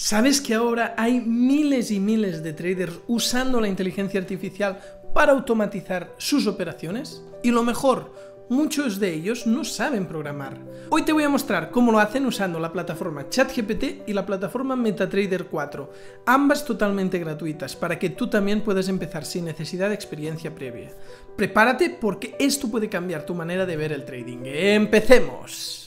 ¿Sabes que ahora hay miles y miles de traders usando la inteligencia artificial para automatizar sus operaciones? Y lo mejor, muchos de ellos no saben programar. Hoy te voy a mostrar cómo lo hacen usando la plataforma ChatGPT y la plataforma MetaTrader 4, ambas totalmente gratuitas para que tú también puedas empezar sin necesidad de experiencia previa. Prepárate porque esto puede cambiar tu manera de ver el trading. ¡Empecemos!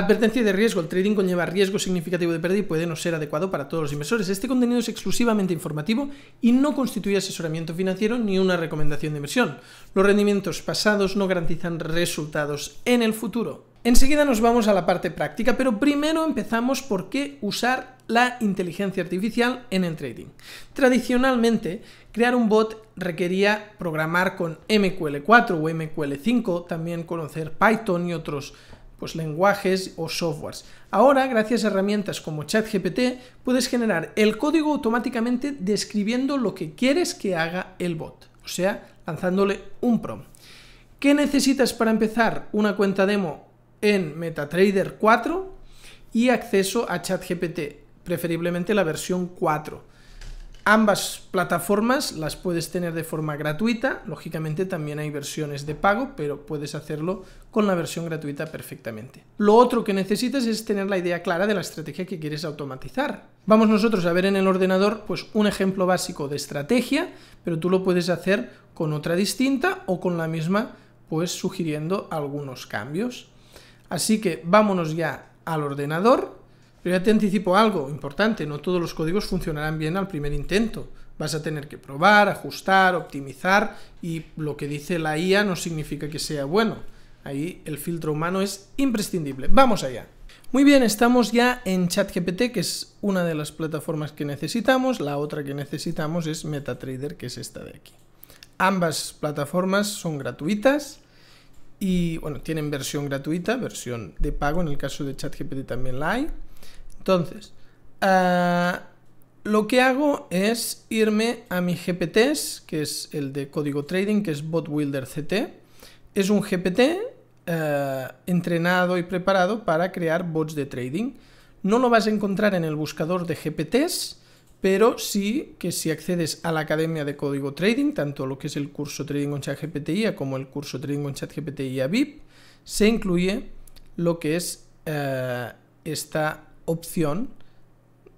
Advertencia de riesgo. El trading conlleva riesgo significativo de pérdida y puede no ser adecuado para todos los inversores. Este contenido es exclusivamente informativo y no constituye asesoramiento financiero ni una recomendación de inversión. Los rendimientos pasados no garantizan resultados en el futuro. Enseguida nos vamos a la parte práctica, pero primero empezamos por qué usar la inteligencia artificial en el trading. Tradicionalmente, crear un bot requería programar con MQL4 o MQL5, también conocer Python y otros pues, lenguajes o softwares. Ahora, gracias a herramientas como ChatGPT, puedes generar el código automáticamente describiendo lo que quieres que haga el bot, o sea, lanzándole un prompt. ¿Qué necesitas para empezar una cuenta demo en MetaTrader 4 y acceso a ChatGPT, preferiblemente la versión 4? Ambas plataformas las puedes tener de forma gratuita, lógicamente también hay versiones de pago, pero puedes hacerlo con la versión gratuita perfectamente. Lo otro que necesitas es tener la idea clara de la estrategia que quieres automatizar. Vamos nosotros a ver en el ordenador pues un ejemplo básico de estrategia, pero tú lo puedes hacer con otra distinta o con la misma pues sugiriendo algunos cambios. Así que vámonos ya al ordenador pero ya te anticipo algo importante, no todos los códigos funcionarán bien al primer intento. Vas a tener que probar, ajustar, optimizar y lo que dice la IA no significa que sea bueno. Ahí el filtro humano es imprescindible. Vamos allá. Muy bien, estamos ya en ChatGPT, que es una de las plataformas que necesitamos. La otra que necesitamos es MetaTrader, que es esta de aquí. Ambas plataformas son gratuitas y, bueno, tienen versión gratuita, versión de pago, en el caso de ChatGPT también la hay. Entonces, ah, lo que hago es irme a mi GPTs, que es el de código trading, que es Bot CT. Es un GPT ah, entrenado y preparado para crear bots de trading. No lo vas a encontrar en el buscador de GPTs, pero sí que si accedes a la Academia de Código Trading, tanto lo que es el curso Trading con ChatGPT como el curso Trading con ChatGPT a VIP, se incluye lo que es ah, esta opción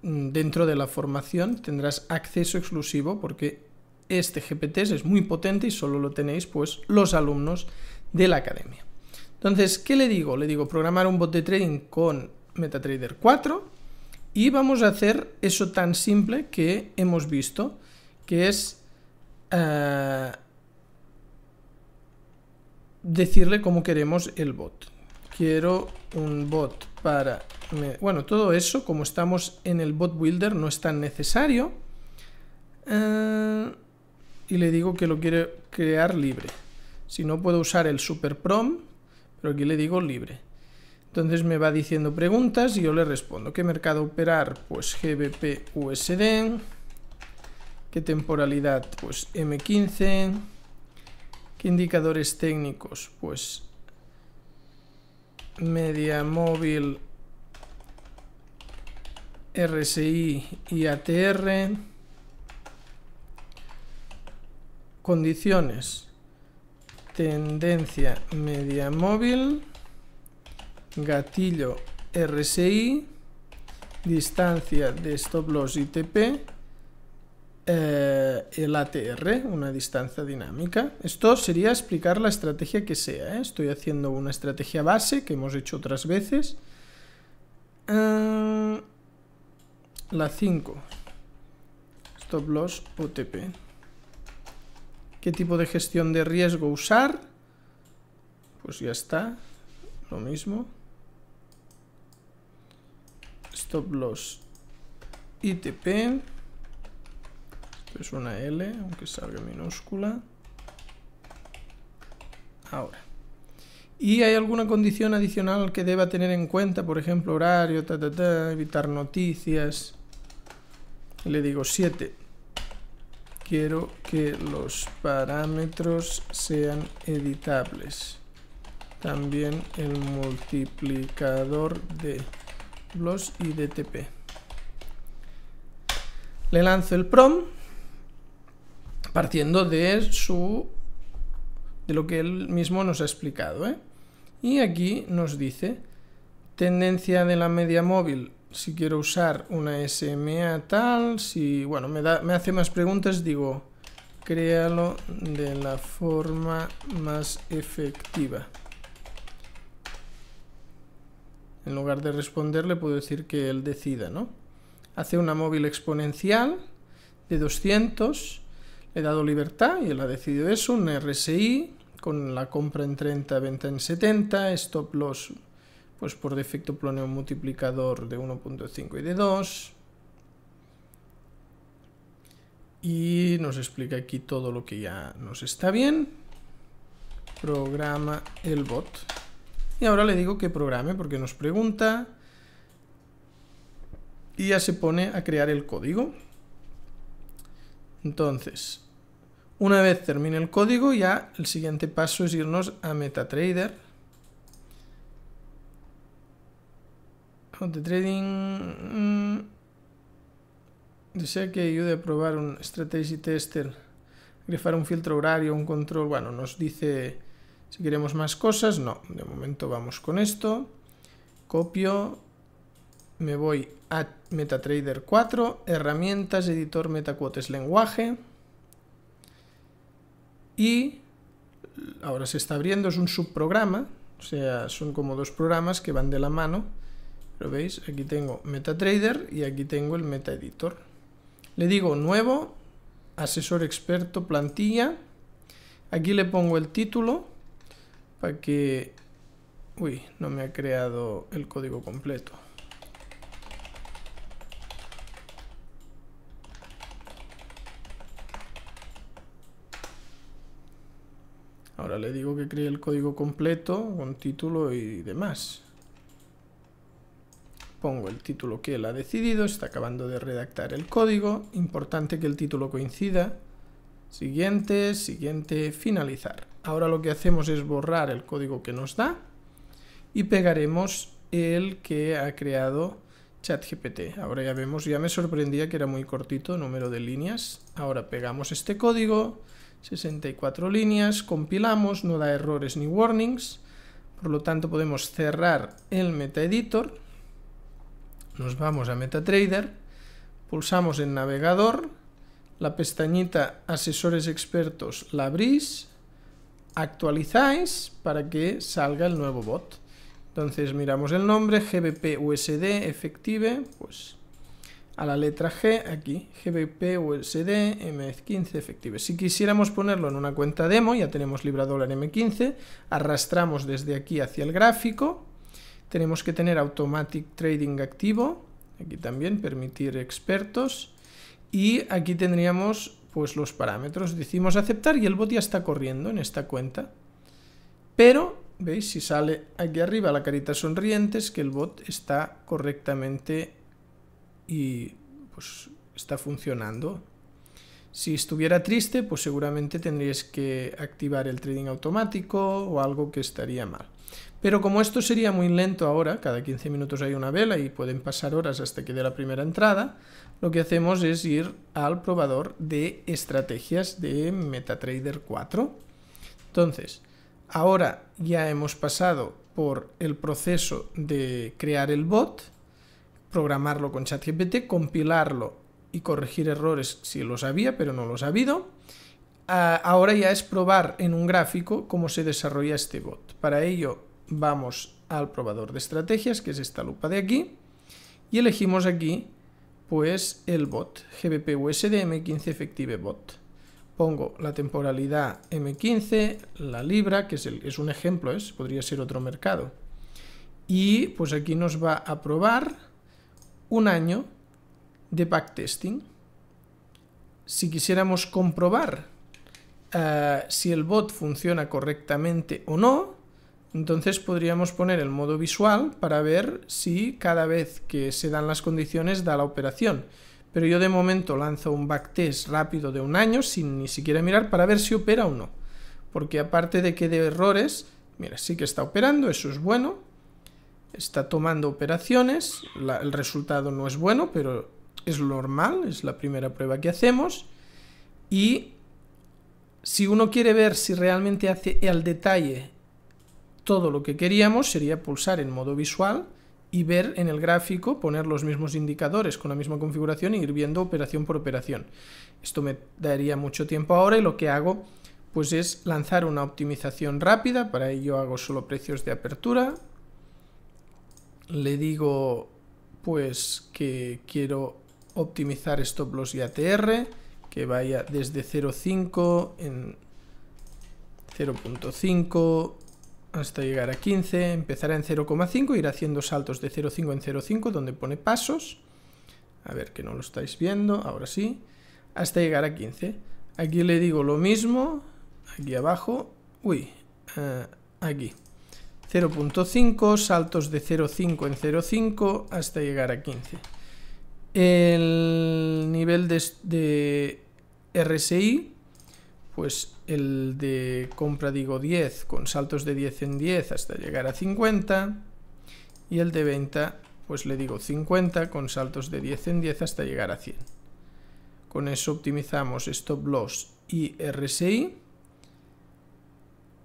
mm, dentro de la formación tendrás acceso exclusivo porque este GPT es muy potente y solo lo tenéis pues los alumnos de la academia. Entonces, ¿qué le digo? Le digo programar un bot de trading con MetaTrader 4 y vamos a hacer eso tan simple que hemos visto, que es eh, decirle cómo queremos el bot quiero un bot para... Bueno, todo eso, como estamos en el bot builder, no es tan necesario. Eh, y le digo que lo quiere crear libre. Si no, puedo usar el super prom, pero aquí le digo libre. Entonces me va diciendo preguntas y yo le respondo. ¿Qué mercado operar? Pues GBP USD. ¿Qué temporalidad? Pues M15. ¿Qué indicadores técnicos? Pues Media Móvil, RSI y ATR. Condiciones. Tendencia media móvil. Gatillo RSI. Distancia de stop loss ITP eh, el ATR, una distancia dinámica. Esto sería explicar la estrategia que sea. ¿eh? Estoy haciendo una estrategia base que hemos hecho otras veces. Eh, la 5. Stop loss OTP. ¿Qué tipo de gestión de riesgo usar? Pues ya está. Lo mismo. Stop loss ITP. Es una L, aunque salga minúscula. Ahora. ¿Y hay alguna condición adicional que deba tener en cuenta? Por ejemplo, horario, ta, evitar noticias. Le digo 7. Quiero que los parámetros sean editables. También el multiplicador de los y DTP. Le lanzo el prom partiendo de su de lo que él mismo nos ha explicado. ¿eh? Y aquí nos dice tendencia de la media móvil, si quiero usar una SMA tal, si bueno, me, da, me hace más preguntas, digo, créalo de la forma más efectiva. En lugar de responderle puedo decir que él decida, ¿no? Hace una móvil exponencial de 200 he dado libertad y él ha decidido eso, un RSI con la compra en 30, venta en 70, stop loss pues por defecto pone un multiplicador de 1.5 y de 2. Y nos explica aquí todo lo que ya nos está bien. Programa el bot. Y ahora le digo que programe porque nos pregunta. Y ya se pone a crear el código. Entonces, una vez termine el código, ya el siguiente paso es irnos a MetaTrader. Trading. Mm, desea que ayude a probar un strategy tester, grifar un filtro horario, un control. Bueno, nos dice si queremos más cosas. No, de momento vamos con esto. Copio. Me voy a MetaTrader 4, herramientas, editor, MetaQuotes, lenguaje y ahora se está abriendo, es un subprograma, o sea, son como dos programas que van de la mano. Lo veis, aquí tengo MetaTrader y aquí tengo el MetaEditor. Le digo nuevo, asesor experto, plantilla. Aquí le pongo el título para que... Uy, no me ha creado el código completo. le digo que cree el código completo con título y demás. Pongo el título que él ha decidido, está acabando de redactar el código, importante que el título coincida. Siguiente, siguiente, finalizar. Ahora lo que hacemos es borrar el código que nos da y pegaremos el que ha creado ChatGPT. Ahora ya vemos, ya me sorprendía que era muy cortito, número de líneas. Ahora pegamos este código 64 líneas, compilamos, no da errores ni warnings, por lo tanto podemos cerrar el MetaEditor, nos vamos a MetaTrader, pulsamos en navegador, la pestañita asesores expertos la abrís, actualizáis para que salga el nuevo bot. Entonces miramos el nombre, GBP USD pues a la letra G, aquí, GBP, USD, M15, efectivo. Si quisiéramos ponerlo en una cuenta demo, ya tenemos libra dólar M15, arrastramos desde aquí hacia el gráfico, tenemos que tener Automatic Trading activo, aquí también permitir expertos, y aquí tendríamos pues los parámetros, decimos aceptar y el bot ya está corriendo en esta cuenta. Pero, veis, si sale aquí arriba la carita sonriente es que el bot está correctamente y pues está funcionando. Si estuviera triste, pues seguramente tendrías que activar el trading automático o algo que estaría mal. Pero como esto sería muy lento ahora, cada 15 minutos hay una vela y pueden pasar horas hasta que dé la primera entrada, lo que hacemos es ir al probador de estrategias de MetaTrader 4. Entonces, ahora ya hemos pasado por el proceso de crear el bot, programarlo con ChatGPT, compilarlo y corregir errores si los había, pero no los ha habido. Ah, ahora ya es probar en un gráfico cómo se desarrolla este bot. Para ello vamos al probador de estrategias, que es esta lupa de aquí, y elegimos aquí pues el bot, GBP M15 Effective Bot. Pongo la temporalidad M15, la libra, que es, un ejemplo, ¿eh? podría ser otro mercado. Y pues aquí nos va a probar un año de backtesting. Si quisiéramos comprobar eh, si el bot funciona correctamente o no, entonces podríamos poner el modo visual para ver si cada vez que se dan las condiciones da la operación. Pero yo de momento lanzo un backtest rápido de un año sin ni siquiera mirar para ver si opera o no. Porque aparte de que de errores, mira, sí que está operando, eso es bueno, está tomando operaciones, el resultado no es bueno, pero es normal, es la primera prueba que hacemos. Y si uno quiere ver si realmente hace al detalle todo lo que queríamos, sería pulsar en modo visual y ver en el gráfico, poner los mismos indicadores con la misma configuración e ir viendo operación por operación. Esto me daría mucho tiempo ahora y lo que hago pues es lanzar una optimización rápida, para ello hago solo precios de apertura, le digo pues que quiero optimizar stop loss y ATR, que vaya desde 0.5 en 0.5 hasta llegar a 15, empezará en 0.5, irá haciendo saltos de 0.5 en 0.5 donde pone pasos, a ver que no lo estáis viendo, ahora sí, hasta llegar a 15. Aquí le digo lo mismo, aquí abajo, uy, eh, aquí. 0.5, saltos de 0.5 en 0.5 hasta llegar a 15. El nivel de, RSI, pues el de compra digo 10 con saltos de 10 en 10 hasta llegar a 50 y el de venta pues le digo 50 con saltos de 10 en 10 hasta llegar a 100. Con eso optimizamos stop loss y RSI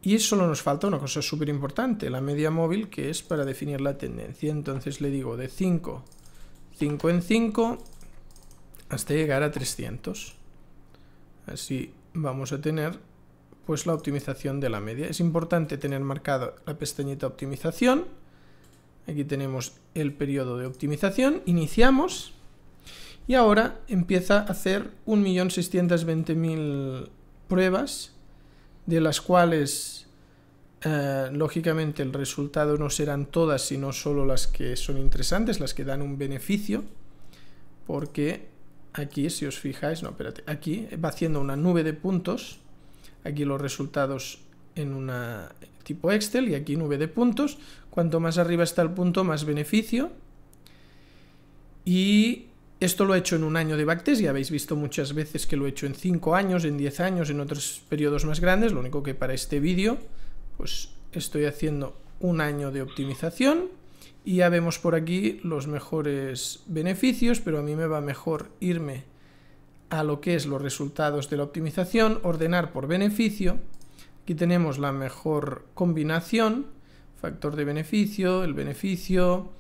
y solo nos falta una cosa súper importante, la media móvil, que es para definir la tendencia. Entonces le digo de 5, 5 en 5, hasta llegar a 300. Así vamos a tener pues la optimización de la media. Es importante tener marcada la pestañita optimización. Aquí tenemos el periodo de optimización. Iniciamos. Y ahora empieza a hacer 1.620.000 pruebas de las cuales eh, lógicamente el resultado no serán todas, sino solo las que son interesantes, las que dan un beneficio, porque aquí, si os fijáis, no, espérate, aquí va haciendo una nube de puntos, aquí los resultados en una tipo Excel y aquí nube de puntos, cuanto más arriba está el punto, más beneficio, y esto lo he hecho en un año de ya habéis visto muchas veces que lo he hecho en 5 años, en 10 años, en otros periodos más grandes, lo único que para este vídeo, pues estoy haciendo un año de optimización y ya vemos por aquí los mejores beneficios, pero a mí me va mejor irme a lo que es los resultados de la optimización, ordenar por beneficio, aquí tenemos la mejor combinación, factor de beneficio, el beneficio,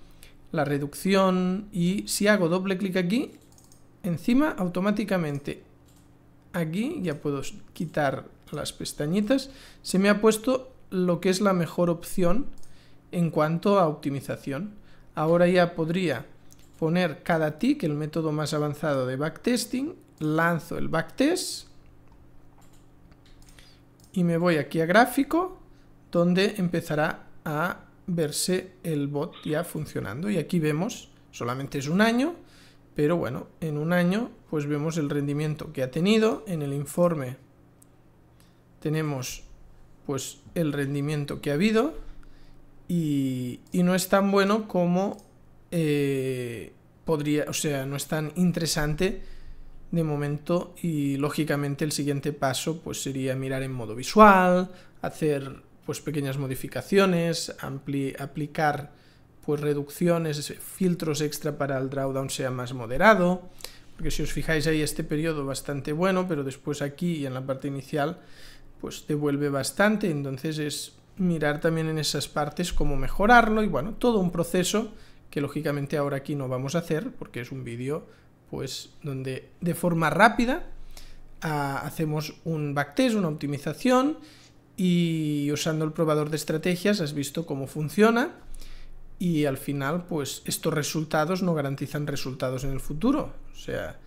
la reducción y si hago doble clic aquí, encima automáticamente aquí ya puedo quitar las pestañitas, se me ha puesto lo que es la mejor opción en cuanto a optimización. Ahora ya podría poner cada tick, el método más avanzado de backtesting, lanzo el backtest y me voy aquí a gráfico donde empezará a verse el bot ya funcionando. Y aquí vemos, solamente es un año, pero bueno, en un año pues vemos el rendimiento que ha tenido. En el informe tenemos pues el rendimiento que ha habido y, no es tan bueno como eh, podría, o sea, no es tan interesante de momento y lógicamente el siguiente paso pues sería mirar en modo visual, hacer pues pequeñas modificaciones, aplicar pues reducciones, filtros extra para el drawdown sea más moderado, porque si os fijáis ahí este periodo bastante bueno, pero después aquí y en la parte inicial pues devuelve bastante, entonces es mirar también en esas partes cómo mejorarlo y bueno, todo un proceso que lógicamente ahora aquí no vamos a hacer porque es un vídeo pues donde de forma rápida ah, hacemos un backtest, una optimización y usando el probador de estrategias has visto cómo funciona y al final pues estos resultados no garantizan resultados en el futuro. O sea,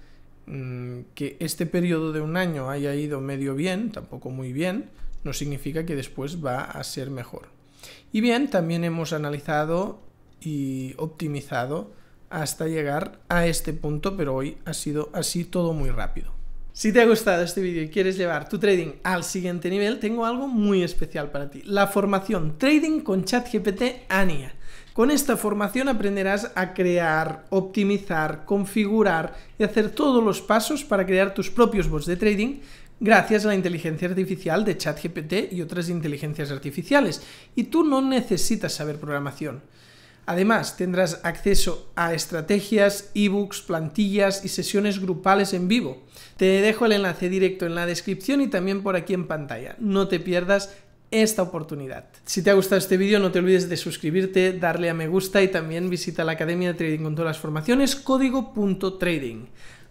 mm, que este periodo de un año haya ido medio bien, tampoco muy bien, no significa que después va a ser mejor. Y bien, también hemos analizado y optimizado hasta llegar a este punto, pero hoy ha sido así todo muy rápido. Si te ha gustado este vídeo y quieres llevar tu trading al siguiente nivel, tengo algo muy especial para ti, la formación Trading con ChatGPT ANIA. Con esta formación aprenderás a crear, optimizar, configurar y hacer todos los pasos para crear tus propios bots de trading gracias a la inteligencia artificial de ChatGPT y otras inteligencias artificiales. Y tú no necesitas saber programación. Además, tendrás acceso a estrategias, ebooks, plantillas y sesiones grupales en vivo. Te dejo el enlace directo en la descripción y también por aquí en pantalla. No te pierdas esta oportunidad. Si te ha gustado este vídeo no te olvides de suscribirte, darle a me gusta y también visita la Academia de Trading con todas las formaciones código.trading.